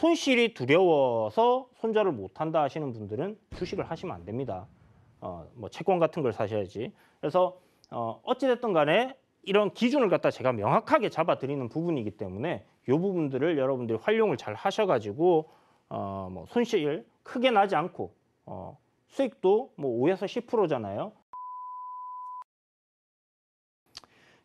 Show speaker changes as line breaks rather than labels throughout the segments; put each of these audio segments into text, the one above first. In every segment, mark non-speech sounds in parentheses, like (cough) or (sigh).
손실이 두려워서 손절을 못한다 하시는 분들은 주식을 하시면 안 됩니다. 어, 뭐 채권 같은 걸 사셔야지. 그래서 어, 어찌됐든 간에 이런 기준을 갖다 제가 명확하게 잡아드리는 부분이기 때문에 이 부분들을 여러분들이 활용을 잘 하셔가지고 어, 뭐 손실 크게 나지 않고 어, 수익도 뭐 5에서 10%잖아요.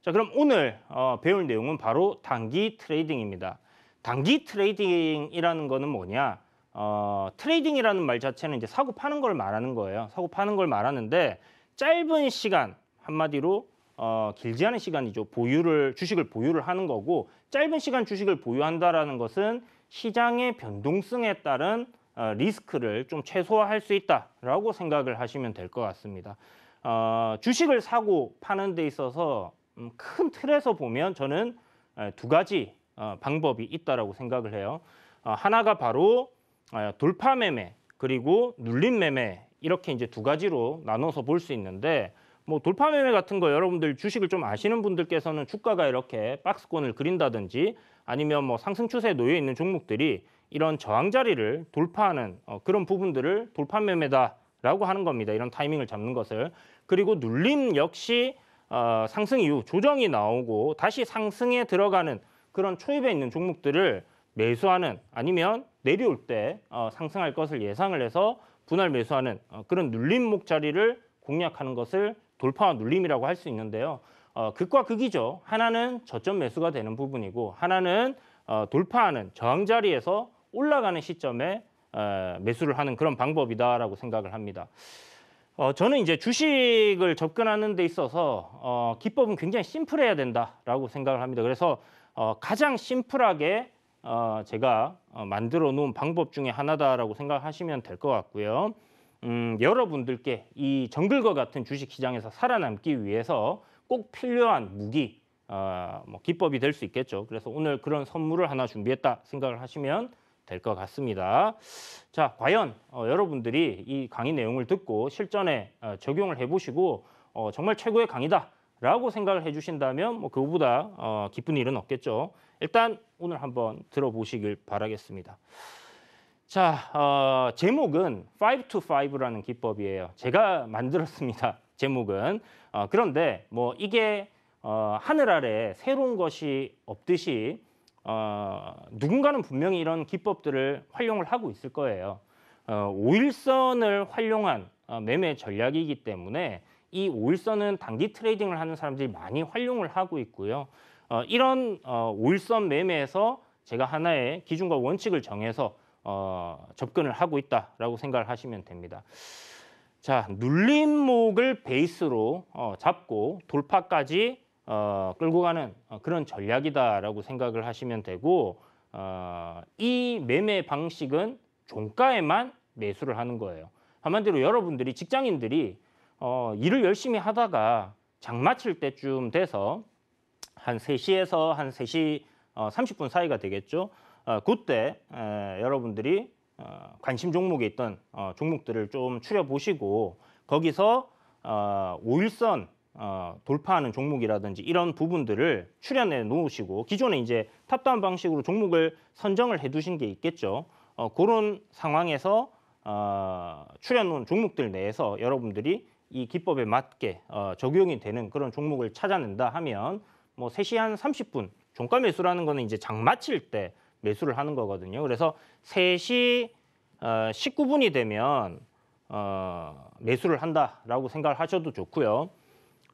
자 그럼 오늘 어, 배울 내용은 바로 단기 트레이딩입니다. 단기 트레이딩이라는 거는 뭐냐? 어, 트레이딩이라는 말 자체는 이제 사고 파는 걸 말하는 거예요. 사고 파는 걸 말하는데 짧은 시간 한마디로 어, 길지 않은 시간이죠. 보유를 주식을 보유를 하는 거고 짧은 시간 주식을 보유한다라는 것은 시장의 변동성에 따른 어, 리스크를 좀 최소화할 수 있다라고 생각을 하시면 될 것 같습니다. 어, 주식을 사고 파는 데 있어서 음, 큰 틀에서 보면 저는 두 가지 어, 방법이 있다라고 생각을 해요. 어, 하나가 바로 어, 돌파 매매 그리고 눌림 매매 이렇게 이제 두 가지로 나눠서 볼 수 있는데 뭐 돌파 매매 같은 거 여러분들 주식을 좀 아시는 분들께서는 주가가 이렇게 박스권을 그린다든지 아니면 뭐 상승 추세에 놓여 있는 종목들이 이런 저항 자리를 돌파하는 그런 부분들을 돌파 매매다라고 하는 겁니다. 이런 타이밍을 잡는 것을 그리고 눌림 역시 어, 상승 이후 조정이 나오고 다시 상승에 들어가는 그런 초입에 있는 종목들을 매수하는 아니면 내려올 때 어, 상승할 것을 예상을 해서 분할 매수하는 어, 그런 눌림목 자리를 공략하는 것을 돌파와 눌림이라고 할 수 있는데요. 어, 극과 극이죠. 하나는 저점 매수가 되는 부분이고 하나는 어, 돌파하는 저항 자리에서 올라가는 시점에 어, 매수를 하는 그런 방법이다라고 생각을 합니다. 어, 저는 이제 주식을 접근하는 데 있어서 어, 기법은 굉장히 심플해야 된다라고 생각을 합니다. 그래서 어, 가장 심플하게 어, 제가 어, 만들어 놓은 방법 중에 하나다라고 생각하시면 될 것 같고요. 음, 여러분들께 이 정글과 같은 주식 시장에서 살아남기 위해서 꼭 필요한 무기, 어, 뭐 기법이 될 수 있겠죠. 그래서 오늘 그런 선물을 하나 준비했다 생각을 하시면 될것 같습니다. 자, 과연 어, 여러분들이 이 강의 내용을 듣고 실전에 어, 적용을 해보시고 어, 정말 최고의 강의다라고 생각을 해주신다면 뭐 그거보다 어, 기쁜 일은 없겠죠. 일단 오늘 한번 들어보시길 바라겠습니다. 자, 어, 제목은 5 to 5라는 기법이에요. 제가 만들었습니다. (laughs) 제목은. 어, 그런데 뭐 이게 어, 하늘 아래 새로운 것이 없듯이 어, 누군가는 분명히 이런 기법들을 활용을 하고 있을 거예요. 어, 오일선을 활용한 어, 매매 전략이기 때문에 이5일선은 단기 트레이딩을 하는 사람들이 많이 활용을 하고 있고요. 어, 이런 어, 오일선 매매에서 제가 하나의 기준과 원칙을 정해서 어, 접근을 하고 있다라고 생각을 하시면 됩니다. 자, 눌림목을 베이스로 어, 잡고 돌파까지 어, 끌고 가는 어, 그런 전략이다라고 생각을 하시면 되고 어, 이 매매 방식은 종가에만 매수를 하는 거예요. 한마디로 여러분들이 직장인들이 어, 일을 열심히 하다가 장마칠 때쯤 돼서 한 3시에서 한 3시 어, 30분 사이가 되겠죠. 어, 그때 에, 여러분들이 어, 관심 종목에 있던 어, 종목들을 좀 추려보시고 거기서 어, 5일선 어, 돌파하는 종목이라든지 이런 부분들을 출연해 놓으시고 기존에 이제 탑다운 방식으로 종목을 선정을 해 두신 게 있겠죠. 어, 그런 상황에서 어, 출연 놓은 종목들 내에서 여러분들이 이 기법에 맞게 어, 적용이 되는 그런 종목을 찾아낸다 하면 뭐 3시 한 30분 종가 매수라는 거는 이제 장 마칠 때 매수를 하는 거거든요. 그래서 3시 어, 19분이 되면 어, 매수를 한다라고 생각을 하셔도 좋고요.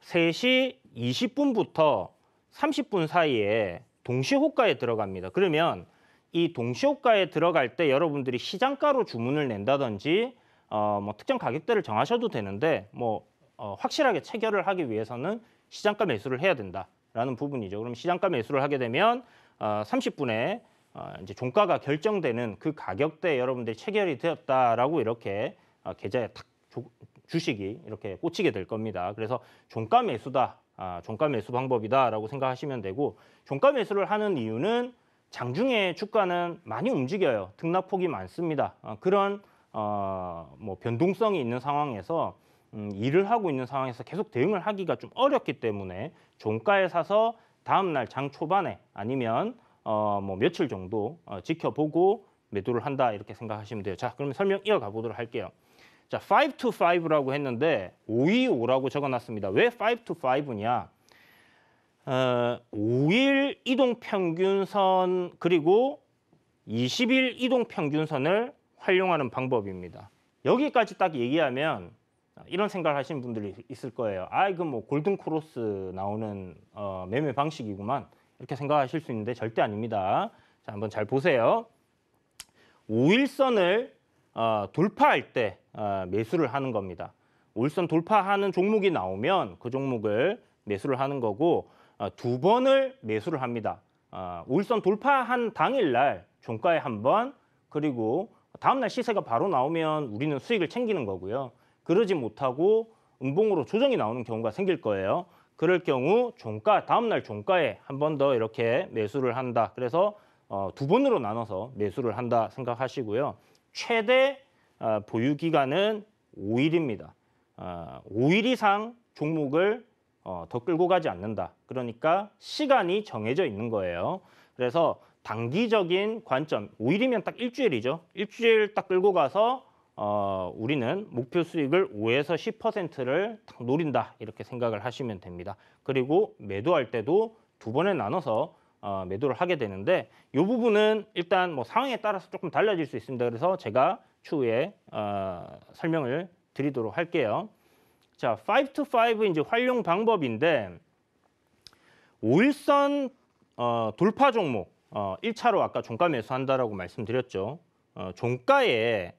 3시 20분부터 30분 사이에 동시호가에 들어갑니다. 그러면 이 동시호가에 들어갈 때 여러분들이 시장가로 주문을 낸다든지 어, 뭐 특정 가격대를 정하셔도 되는데 뭐 어, 확실하게 체결을 하기 위해서는 시장가 매수를 해야 된다라는 부분이죠. 그럼 시장가 매수를 하게 되면 어, 30분에 어, 이제 종가가 결정되는 그 가격대에 여러분들이 체결이 되었다라고 이렇게 어, 계좌에 탁 조, 주식이 이렇게 꽂히게 될 겁니다. 그래서 종가 매수다, 아, 종가 매수 방법이다라고 생각하시면 되고 종가 매수를 하는 이유는 장중에 주가는 많이 움직여요. 등락폭이 많습니다. 아, 그런 어, 뭐 변동성이 있는 상황에서 음, 일을 하고 있는 상황에서 계속 대응을 하기가 좀 어렵기 때문에 종가에 사서 다음 날장 초반에 아니면 어, 뭐 며칠 정도 어, 지켜보고 매도를 한다 이렇게 생각하시면 돼요. 자, 그러면 설명 이어가 보도록 할게요. 자, 5 to 5라고 했는데 525라고 적어놨습니다. 왜5 to 5냐? 어, 5일 이동 평균선 그리고 20일 이동 평균선을 활용하는 방법입니다. 여기까지 딱 얘기하면 이런 생각을 하시는 분들이 있을 거예요. 아, 이거 뭐 골든 크로스 나오는 어, 매매 방식이구만. 이렇게 생각하실 수 있는데 절대 아닙니다. 자, 한번 잘 보세요. 5일선을 어, 돌파할 때 어, 매수를 하는 겁니다. 올선 돌파하는 종목이 나오면 그 종목을 매수를 하는 거고 어, 두 번을 매수를 합니다. 어, 올선 돌파한 당일날 종가에 한 번 그리고 다음날 시세가 바로 나오면 우리는 수익을 챙기는 거고요. 그러지 못하고 음봉으로 조정이 나오는 경우가 생길 거예요. 그럴 경우 종가 다음날 종가에 한 번 더 이렇게 매수를 한다. 그래서 어, 두 번으로 나눠서 매수를 한다 생각하시고요. 최대 어, 보유 기간은 5일입니다. 5일 어, 이상 종목을 어, 더 끌고 가지 않는다. 그러니까 시간이 정해져 있는 거예요. 그래서 단기적인 관점, 5일이면 딱 일주일이죠. 일주일 딱 끌고 가서 우리는 목표 수익을 5에서 10%를 딱 노린다 이렇게 생각을 하시면 됩니다. 그리고 매도할 때도 두 번에 나눠서 어, 매도를 하게 되는데 이 부분은 일단 뭐 상황에 따라서 조금 달라질 수 있습니다. 그래서 제가 추후에 어, 설명을 드리도록 할게요. 자, 5 to 5 이제 활용 방법인데 5일선 어, 돌파 종목 어, 1차로 아까 종가 매수한다라고 말씀드렸죠. 어, 종가에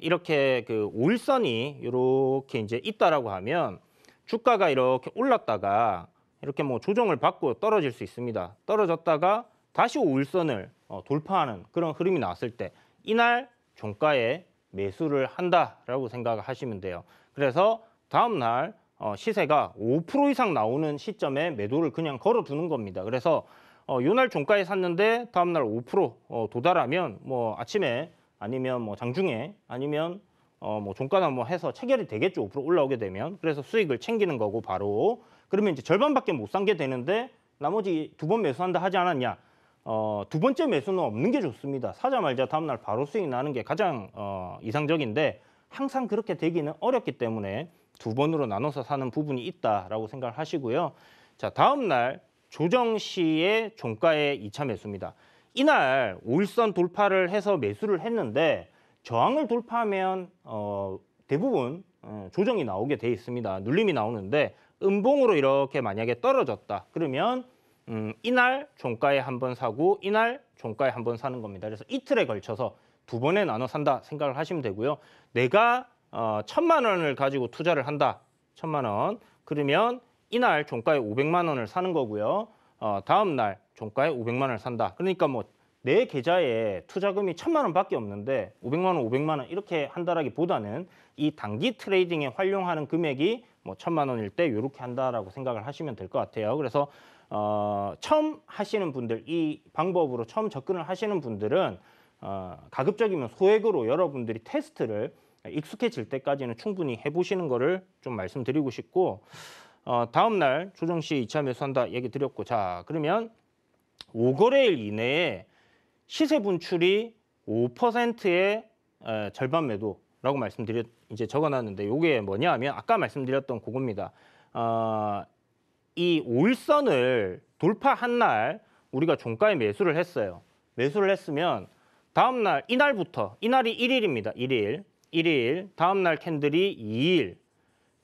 이렇게 그 5일선이 이렇게 이제 있다라고 하면 주가가 이렇게 올랐다가 이렇게 뭐 조정을 받고 떨어질 수 있습니다. 떨어졌다가 다시 우울선을 어, 돌파하는 그런 흐름이 나왔을 때 이날 종가에 매수를 한다라고 생각하시면 돼요. 그래서 다음 날 어, 시세가 5% 이상 나오는 시점에 매도를 그냥 걸어두는 겁니다. 그래서 어, 요날 종가에 샀는데 다음 날5% 어, 도달하면 뭐 아침에 아니면 뭐 장중에 아니면 어, 뭐 종가나 뭐 해서 체결이 되겠죠. 5% 올라오게 되면. 그래서 수익을 챙기는 거고 바로 그러면 이제 절반밖에 못 산 게 되는데 나머지 두 번 매수한다 하지 않았냐. 어, 두 번째 매수는 없는 게 좋습니다. 사자 말자 다음날 바로 수익 나는 게 가장 어, 이상적인데 항상 그렇게 되기는 어렵기 때문에 두 번으로 나눠서 사는 부분이 있다라고 생각을 하시고요. 자, 다음날 조정 시의 종가에 2차 매수입니다. 이날 오일선 돌파를 해서 매수를 했는데 저항을 돌파하면 어, 대부분 어, 조정이 나오게 돼 있습니다. 눌림이 나오는데 음봉으로 이렇게 만약에 떨어졌다. 그러면 음, 이날 종가에 한 번 사고 이날 종가에 한 번 사는 겁니다. 그래서 이틀에 걸쳐서 두 번에 나눠 산다 생각을 하시면 되고요. 내가 어, 천만 원을 가지고 투자를 한다. 천만 원. 그러면 이날 종가에 오백만 원을 사는 거고요. 어, 다음 날 종가에 오백만 원을 산다. 그러니까 뭐 내 계좌에 투자금이 천만 원밖에 없는데 오백만 원, 오백만원 이렇게 한다라기보다는 이 단기 트레이딩에 활용하는 금액이 뭐 천만 원일 때 이렇게 한다라고 생각을 하시면 될 것 같아요. 그래서 어, 처음 하시는 분들 이 방법으로 처음 접근을 하시는 분들은 어, 가급적이면 소액으로 여러분들이 테스트를 익숙해질 때까지는 충분히 해보시는 거를 좀 말씀드리고 싶고 어, 다음 날 조정 씨 이차 매수한다 얘기 드렸고 자 그러면 5거래일 이내에 시세 분출이 5%의 절반 매도 라고 말씀드렸 이제 적어놨는데 요게 뭐냐 하면 아까 말씀드렸던 그겁니다. 어, 이 5일선을 돌파한 날 우리가 종가에 매수를 했어요. 매수를 했으면 다음 날 이날부터 이날이 1일입니다. 1일. 1일. 다음 날 캔들이 2일.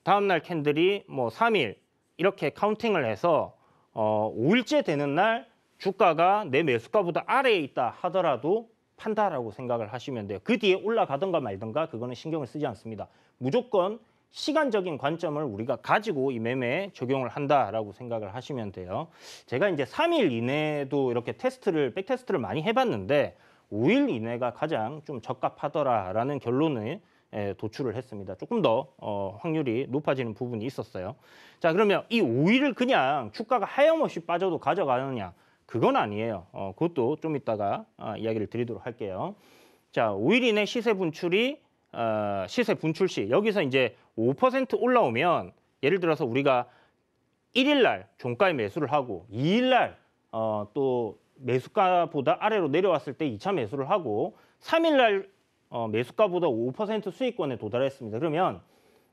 다음 날 캔들이 뭐 3일. 이렇게 카운팅을 해서 어 5일째 되는 날 주가가 내 매수가보다 아래에 있다 하더라도 판다라고 생각을 하시면 돼요. 그 뒤에 올라가든가 말든가 그거는 신경을 쓰지 않습니다. 무조건 시간적인 관점을 우리가 가지고 이 매매에 적용을 한다라고 생각을 하시면 돼요. 제가 이제 3일 이내도 에 이렇게 테스트를 백테스트를 많이 해봤는데 5일 이내가 가장 좀 적합하더라라는 결론을 예, 도출을 했습니다. 조금 더 어, 확률이 높아지는 부분이 있었어요. 자 그러면 이 5일을 그냥 주가가 하염없이 빠져도 가져가느냐? 그건 아니에요. 어, 그것도 좀 이따가 어, 이야기를 드리도록 할게요. 자, 5일 이내 시세 분출이 어, 시세 분출 시 여기서 이제 5% 올라오면 예를 들어서 우리가 1일 날 종가에 매수를 하고 2일 날 어, 또 매수가보다 아래로 내려왔을 때 2차 매수를 하고 3일 날 어, 매수가보다 5% 수익권에 도달했습니다. 그러면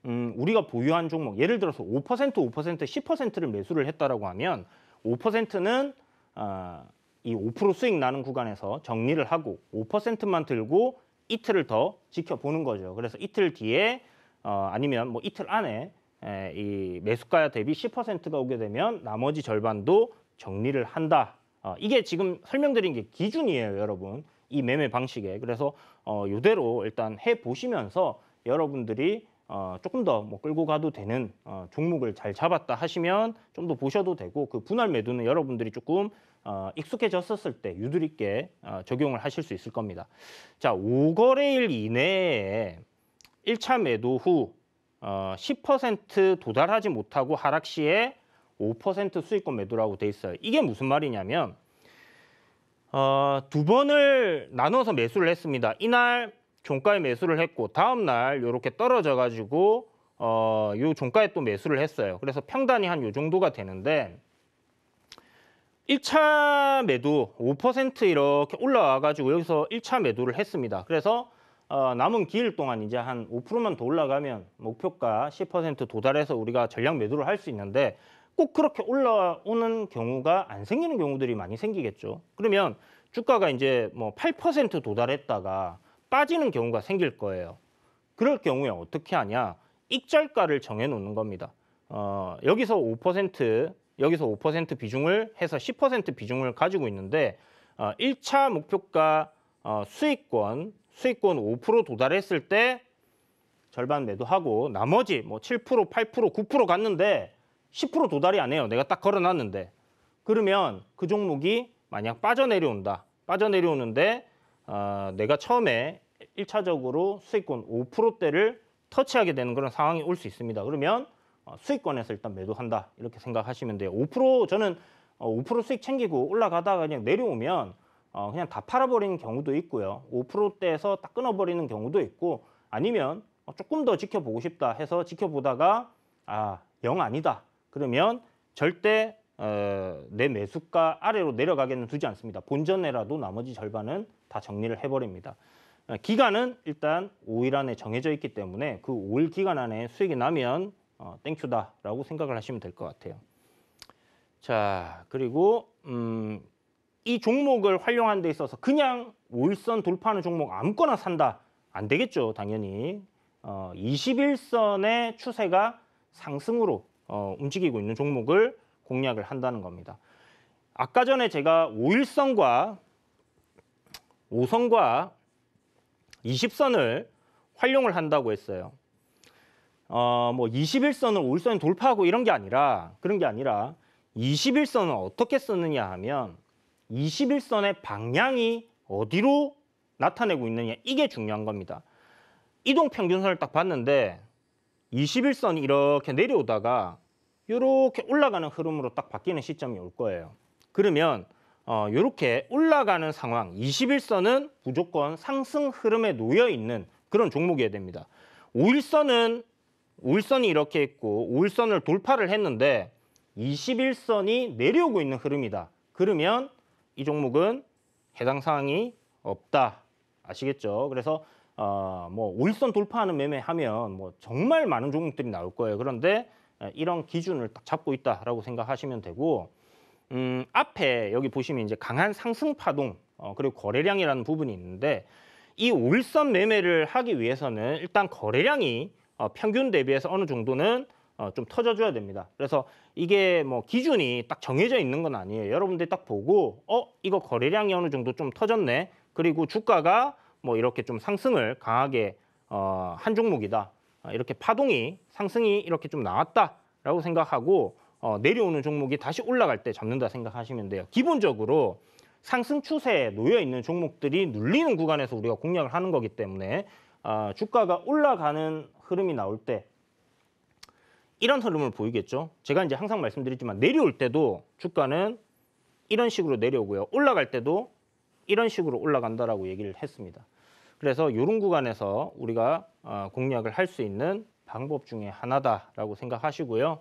음, 우리가 보유한 종목 예를 들어서 5% 5% 10%를 매수를 했다라고 하면 5%는 어, 아, 이5% 수익 나는 구간에서 정리를 하고 5%만 들고 이틀을 더 지켜보는 거죠. 그래서 이틀 뒤에 어, 아니면 뭐 이틀 안에 에, 이 매수가 대비 10%가 오게 되면 나머지 절반도 정리를 한다. 어, 이게 지금 설명드린 게 기준이에요, 여러분. 이 매매 방식에. 그래서 어, 이대로 일단 해 보시면서 여러분들이 어, 조금 더뭐 끌고 가도 되는 어, 종목을 잘 잡았다 하시면 좀 더 보셔도 되고 그 분할 매도는 여러분들이 조금 어, 익숙해졌었을 때 유들 있게 어, 적용을 하실 수 있을 겁니다. 자, 5거래일 이내에 1차 매도 후 어, 10% 도달하지 못하고 하락 시에 5% 수익권 매도라고 돼 있어요. 이게 무슨 말이냐면 어, 두 번을 나눠서 매수를 했습니다. 이날 종가에 매수를 했고 다음 날 이렇게 떨어져 가지고 어, 요 종가에 또 매수를 했어요. 그래서 평단이 한 요 정도가 되는데 1차 매도 5% 이렇게 올라와 가지고 여기서 1차 매도를 했습니다. 그래서 어, 남은 기일 동안 이제 한 5%만 더 올라가면 목표가 10% 도달해서 우리가 전량 매도를 할 수 있는데 꼭 그렇게 올라오는 경우가 안 생기는 경우들이 많이 생기겠죠. 그러면 주가가 이제 뭐 8% 도달했다가 빠지는 경우가 생길 거예요. 그럴 경우에 어떻게 하냐? 익절가를 정해 놓는 겁니다. 어, 여기서 5% 여기서 5% 비중을 해서 10% 비중을 가지고 있는데 어, 1차 목표가 어, 수익권 수익권 5% 도달했을 때 절반 매도하고 나머지 뭐 7%, 8%, 9% 갔는데 10% 도달이 안 해요. 내가 딱 걸어놨는데 그러면 그 종목이 만약 빠져내려온다. 빠져내려오는데 어, 내가 처음에 1차적으로 수익권 5%대를 터치하게 되는 그런 상황이 올 수 있습니다. 그러면 어, 수익권에서 일단 매도한다 이렇게 생각하시면 돼요. 5% 저는 5% 어, 수익 챙기고 올라가다가 그냥 내려오면 어, 그냥 다 팔아버리는 경우도 있고요. 5%대에서 딱 끊어버리는 경우도 있고 아니면 조금 더 지켜보고 싶다 해서 지켜보다가 아0 아니다 그러면 절대 어, 내 매수가 아래로 내려가게는 두지 않습니다. 본전에라도 나머지 절반은 다 정리를 해버립니다. 아, 기간은 일단 5일 안에 정해져 있기 때문에 그 5일 기간 안에 수익이 나면 어, 땡큐다라고 생각을 하시면 될 것 같아요. 자, 그리고 음, 이 종목을 활용한 데 있어서 그냥 5일선 돌파하는 종목 아무거나 산다. 안 되겠죠, 당연히. 어, 21선의 추세가 상승으로 어, 움직이고 있는 종목을 공략을 한다는 겁니다. 아까 전에 제가 5일선과 5선과 20선을 활용을 한다고 했어요. 어, 뭐 21선을 5 올선 돌파하고 이런 게 아니라 그런 게 아니라 21선을 어떻게 썼느냐 하면 21선의 방향이 어디로 나타내고 있느냐 이게 중요한 겁니다. 이동 평균선을 딱 봤는데 21선이 이렇게 내려오다가 이렇게 올라가는 흐름으로 딱 바뀌는 시점이 올 거예요. 그러면 어, 이렇게 올라가는 상황 21선은 무조건 상승 흐름에 놓여 있는 그런 종목이어야 됩니다. 5일선은 5일선이 이렇게 있고 5일선을 돌파를 했는데 21선이 내려오고 있는 흐름이다. 그러면 이 종목은 해당 사항이 없다. 아시겠죠? 그래서 어, 뭐 5일선 돌파하는 매매하면 뭐 정말 많은 종목들이 나올 거예요. 그런데 어, 이런 기준을 딱 잡고 있다라고 생각하시면 되고 음, 앞에 여기 보시면 이제 강한 상승 파동 어, 그리고 거래량이라는 부분이 있는데 이울선 매매를 하기 위해서는 일단 거래량이 어, 평균 대비해서 어느 정도는 어, 좀 터져줘야 됩니다. 그래서 이게 뭐 기준이 딱 정해져 있는 건 아니에요. 여러분들이 딱 보고 어 이거 거래량이 어느 정도 좀 터졌네. 그리고 주가가 뭐 이렇게 좀 상승을 강하게 어, 한 종목이다. 어, 이렇게 파동이 상승이 이렇게 좀 나왔다라고 생각하고 어, 내려오는 종목이 다시 올라갈 때 잡는다 생각하시면 돼요. 기본적으로 상승 추세에 놓여 있는 종목들이 눌리는 구간에서 우리가 공략을 하는 거기 때문에 어, 주가가 올라가는 흐름이 나올 때 이런 흐름을 보이겠죠. 제가 이제 항상 말씀드리지만 내려올 때도 주가는 이런 식으로 내려오고요. 올라갈 때도 이런 식으로 올라간다라고 얘기를 했습니다. 그래서 이런 구간에서 우리가 어, 공략을 할 수 있는 방법 중에 하나다라고 생각하시고요.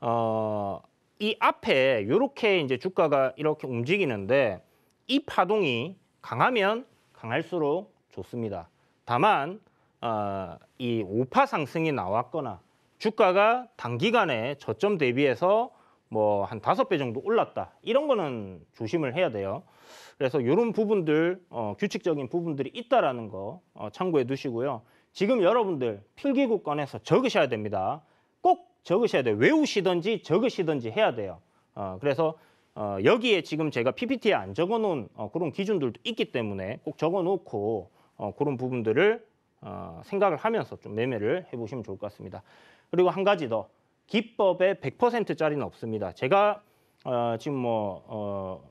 어, 이 앞에 이렇게 이제 주가가 이렇게 움직이는데 이 파동이 강하면 강할수록 좋습니다. 다만 어, 이오파 상승이 나왔거나 주가가 단기간에 저점 대비해서 뭐 한 다섯 배 정도 올랐다 이런 거는 조심을 해야 돼요. 그래서 이런 부분들 어, 규칙적인 부분들이 있다라는 거 어, 참고해 두시고요. 지금 여러분들 필기구 꺼에서 적으셔야 됩니다. 적으셔야 돼요. 외우시든지 적으시든지 해야 돼요. 어, 그래서 어, 여기에 지금 제가 PPT에 안 적어놓은 어, 그런 기준들도 있기 때문에 꼭 적어놓고 어, 그런 부분들을 어, 생각을 하면서 좀 매매를 해보시면 좋을 것 같습니다. 그리고 한 가지 더 기법에 100%짜리는 없습니다. 제가 어, 지금 뭐 어,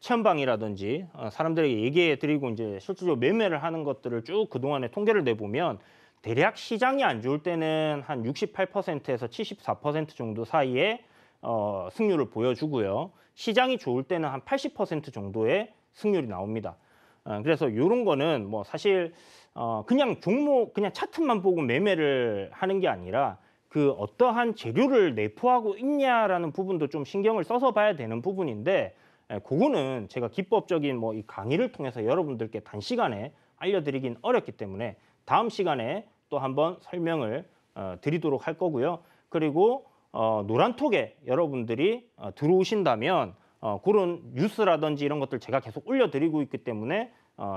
체험방이라든지 어, 사람들에게 얘기해 드리고 이제 실질적으로 매매를 하는 것들을 쭉 그동안에 통계를 내보면 대략 시장이 안 좋을 때는 한 68%에서 74% 정도 사이에 어, 승률을 보여주고요. 시장이 좋을 때는 한 80% 정도의 승률이 나옵니다. 어, 그래서 이런 거는 뭐 사실 어, 그냥 종목 그냥 차트만 보고 매매를 하는 게 아니라 그 어떠한 재료를 내포하고 있냐라는 부분도 좀 신경을 써서 봐야 되는 부분인데 예, 그거는 제가 기법적인 뭐 이 강의를 통해서 여러분들께 단시간에 알려드리긴 어렵기 때문에 다음 시간에 또 한번 설명을 어, 드리도록 할 거고요. 그리고 어, 노란톡에 여러분들이 어, 들어오신다면 그런 뉴스라든지 이런 것들 제가 계속 올려드리고 있기 때문에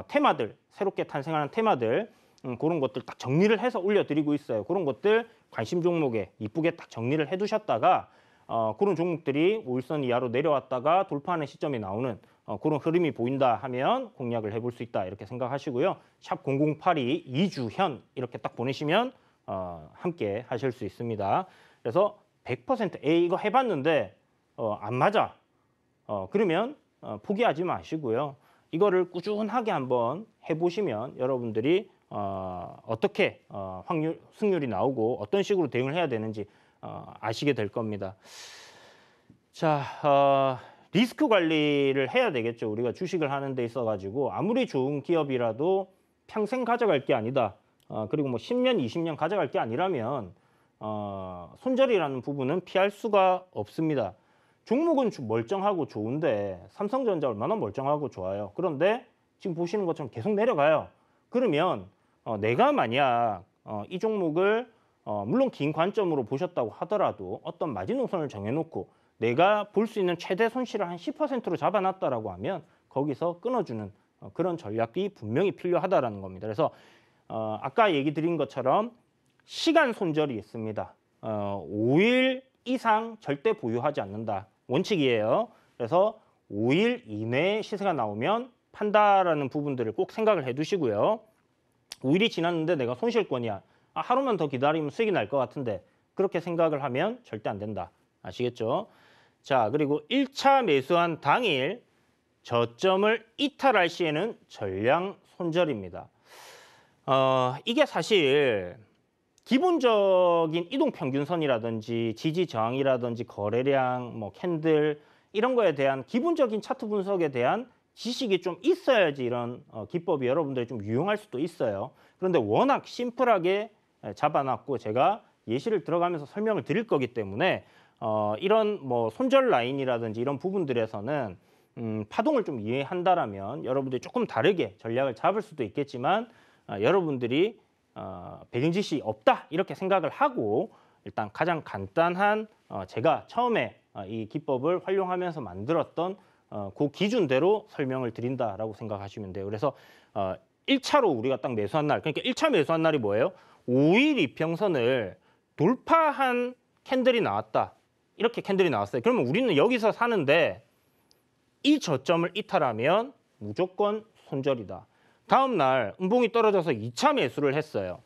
테마들 새롭게 탄생하는 테마들 음, 그런 것들 딱 정리를 해서 올려드리고 있어요. 그런 것들 관심 종목에 이쁘게 딱 정리를 해두셨다가 그런 종목들이 5일선 이하로 내려왔다가 돌파하는 시점이 나오는 어, 그런 흐름이 보인다 하면 공략을 해볼 수 있다 이렇게 생각하시고요. 샵 0082 이주현 이렇게 딱 보내시면 어, 함께 하실 수 있습니다. 그래서 100%에 이거 해봤는데 어, 안 맞아. 어, 그러면 어, 포기하지 마시고요. 이거를 꾸준하게 한번 해보시면 여러분들이 어, 어떻게 어, 확률 승률이 나오고 어떤 식으로 대응을 해야 되는지 어, 아시게 될 겁니다. 자. 어, 리스크 관리를 해야 되겠죠. 우리가 주식을 하는 데 있어 가지고 아무리 좋은 기업이라도 평생 가져갈 게 아니다. 어, 그리고 뭐 10년, 20년 가져갈 게 아니라면 어, 손절이라는 부분은 피할 수가 없습니다. 종목은 멀쩡하고 좋은데 삼성전자 얼마나 멀쩡하고 좋아요. 그런데 지금 보시는 것처럼 계속 내려가요. 그러면 어, 내가 만약 어, 이 종목을 어, 물론 긴 관점으로 보셨다고 하더라도 어떤 마지노선을 정해놓고 내가 볼 수 있는 최대 손실을 한 10%로 잡아놨다라고 하면 거기서 끊어주는 어, 그런 전략이 분명히 필요하다라는 겁니다. 그래서 어, 아까 얘기 드린 것처럼 시간 손절이 있습니다. 어, 5일 이상 절대 보유하지 않는다. 원칙이에요. 그래서 5일 이내에 시세가 나오면 판다라는 부분들을 꼭 생각을 해두시고요. 5일이 지났는데 내가 손실권이야. 아, 하루만 더 기다리면 수익이 날 것 같은데 그렇게 생각을 하면 절대 안 된다. 아시겠죠? 자, 그리고 1차 매수한 당일 저점을 이탈할 시에는 전량 손절입니다. 어, 이게 사실 기본적인 이동 평균선이라든지 지지 저항이라든지 거래량, 뭐 캔들 이런 거에 대한 기본적인 차트 분석에 대한 지식이 좀 있어야지 이런 어, 기법이 여러분들이 좀 유용할 수도 있어요. 그런데 워낙 심플하게 잡아놨고 제가 예시를 들어가면서 설명을 드릴 거기 때문에 어, 이런 뭐 손절 라인이라든지 이런 부분들에서는 음, 파동을 좀 이해한다라면 여러분들이 조금 다르게 전략을 잡을 수도 있겠지만 어, 여러분들이 어, 배경 지시 없다 이렇게 생각을 하고 일단 가장 간단한 어, 제가 처음에 어, 이 기법을 활용하면서 만들었던 어, 그 기준대로 설명을 드린다라고 생각하시면 돼요. 그래서 어, 1차로 우리가 딱 매수한 날 그러니까 1차 매수한 날이 뭐예요? 5일 이평선을 돌파한 캔들이 나왔다. 이렇게 캔들이 나왔어요. 그러면 우리는 여기서 사는데 이 저점을 이탈하면 무조건 손절이다. 다음 날 음봉이 떨어져서 2차 매수를 했어요.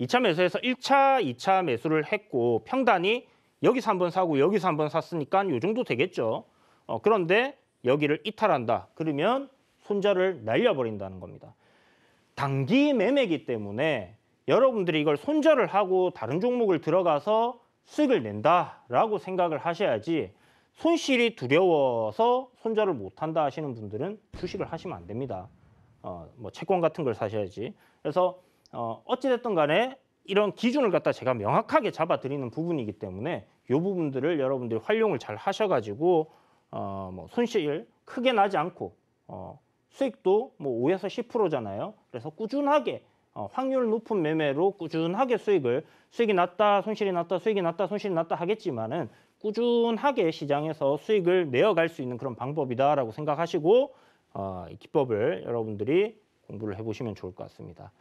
2차 매수에서 1차, 2차 매수를 했고 평단이 여기서 한 번 사고 여기서 한 번 샀으니까 이 정도 되겠죠. 어, 그런데 여기를 이탈한다. 그러면 손절을 날려버린다는 겁니다. 단기 매매기 때문에 여러분들이 이걸 손절을 하고 다른 종목을 들어가서 수익을 낸다라고 생각을 하셔야지 손실이 두려워서 손절을 못한다 하시는 분들은 주식을 하시면 안 됩니다. 어, 뭐 채권 같은 걸 사셔야지. 그래서 어, 어찌됐든 간에 이런 기준을 갖다 제가 명확하게 잡아드리는 부분이기 때문에 이 부분들을 여러분들이 활용을 잘 하셔가지고 어, 뭐 손실 크게 나지 않고 어, 수익도 뭐 5에서 10%잖아요. 그래서 꾸준하게 어, 확률 높은 매매로 꾸준하게 수익을 수익이 났다 손실이 났다 수익이 났다 손실이 났다 하겠지만은 꾸준하게 시장에서 수익을 내어갈 수 있는 그런 방법이다라고 생각하시고 어, 이 기법을 여러분들이 공부를 해보시면 좋을 것 같습니다.